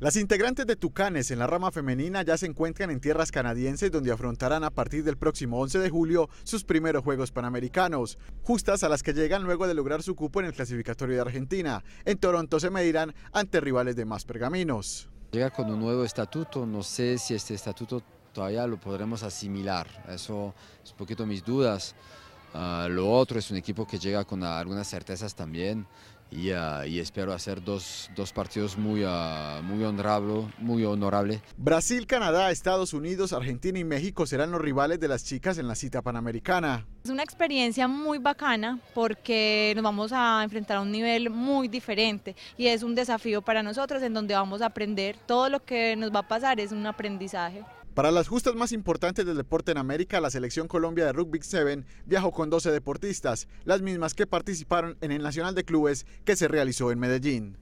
Las integrantes de Tucanes en la rama femenina ya se encuentran en tierras canadienses donde afrontarán a partir del próximo 11 de julio sus primeros Juegos Panamericanos, justas a las que llegan luego de lograr su cupo en el clasificatorio de Argentina. En Toronto se medirán ante rivales de más pergaminos. Llega con un nuevo estatuto, no sé si este estatuto todavía lo podremos asimilar, eso es un poquito mis dudas. Ah, lo otro es un equipo que llega con algunas certezas también, Ah, y, espero hacer dos, partidos muy, ah, muy, honorable, muy honorable. Brasil, Canadá, Estados Unidos, Argentina y México serán los rivales de las chicas en la cita panamericana. Es una experiencia muy bacana porque nos vamos a enfrentar a un nivel muy diferente y es un desafío para nosotros en donde vamos a aprender. Todo lo que nos va a pasar es un aprendizaje. Para las justas más importantes del deporte en América, la selección Colombia de Rugby 7 viajó con 12 deportistas, las mismas que participaron en el Nacional de Clubes que se realizó en Medellín.